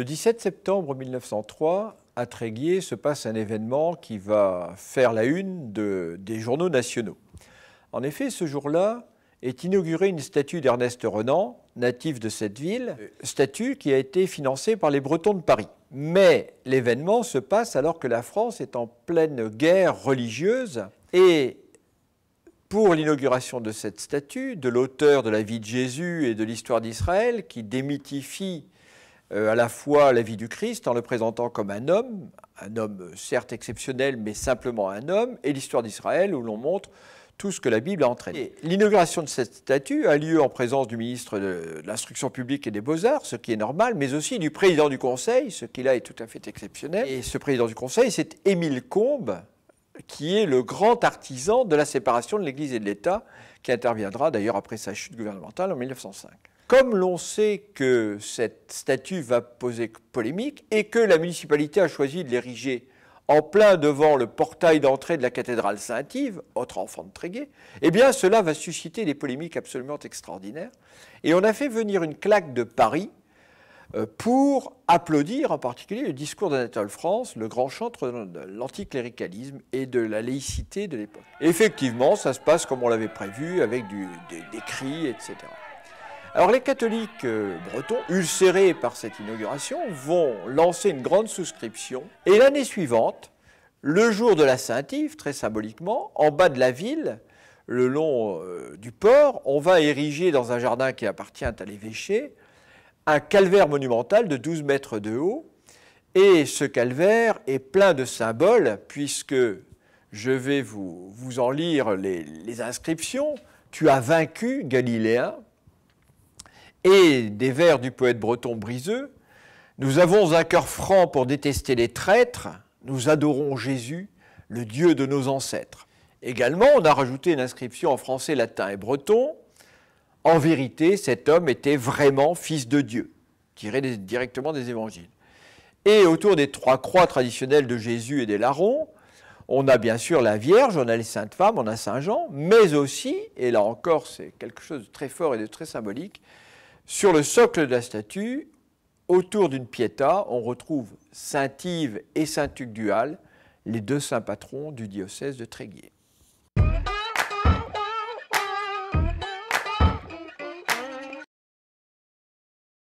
Le 17 septembre 1903, à Tréguier se passe un événement qui va faire la une des journaux nationaux. En effet, ce jour-là est inaugurée une statue d'Ernest Renan, natif de cette ville, statue qui a été financée par les Bretons de Paris. Mais l'événement se passe alors que la France est en pleine guerre religieuse et pour l'inauguration de cette statue, de l'auteur de la vie de Jésus et de l'histoire d'Israël, qui démythifie euh, à la fois la vie du Christ en le présentant comme un homme, un homme euh, certes exceptionnel, mais simplement un homme, et l'histoire d'Israël où l'on montre tout ce que la Bible a entraîné. L'inauguration de cette statue a lieu en présence du ministre de l'Instruction publique et des Beaux-Arts, ce qui est normal, mais aussi du président du Conseil, ce qui là est tout à fait exceptionnel. Et ce président du Conseil, c'est Émile Combes, qui est le grand artisan de la séparation de l'Église et de l'État, qui interviendra d'ailleurs après sa chute gouvernementale en 1905 comme l'on sait que cette statue va poser polémique et que la municipalité a choisi de l'ériger en plein devant le portail d'entrée de la cathédrale Saint-Yves, autre enfant de Tréguier, eh bien cela va susciter des polémiques absolument extraordinaires. Et on a fait venir une claque de Paris euh, pour applaudir en particulier le discours d'Anatole France, le grand chantre de l'anticléricalisme et de la laïcité de l'époque. Effectivement, ça se passe comme on l'avait prévu, avec des cris, etc. Alors les catholiques euh, bretons, ulcérés par cette inauguration, vont lancer une grande souscription. Et l'année suivante, le jour de la Saint-Yves, très symboliquement, en bas de la ville, le long euh, du port, on va ériger dans un jardin qui appartient à l'évêché un calvaire monumental de 12 mètres de haut. Et ce calvaire est plein de symboles, puisque je vais vous, en lire les, les inscriptions. Tu as vaincu, Galiléen, et des vers du poète breton Briseux, nous avons un cœur franc pour détester les traîtres, nous adorons Jésus, le Dieu de nos ancêtres. Également, on a rajouté une inscription en français, latin et breton. En vérité, cet homme était vraiment fils de Dieu, tiré directement des évangiles. Et autour des trois croix traditionnelles de Jésus et des larrons, on a bien sûr la Vierge, on a les saintes femmes, on a Saint Jean, mais aussi, et là encore c'est quelque chose de très fort et de très symbolique, sur le socle de la statue, autour d'une piéta, on retrouve Saint Yves et Saint halle les deux saints patrons du diocèse de Tréguier.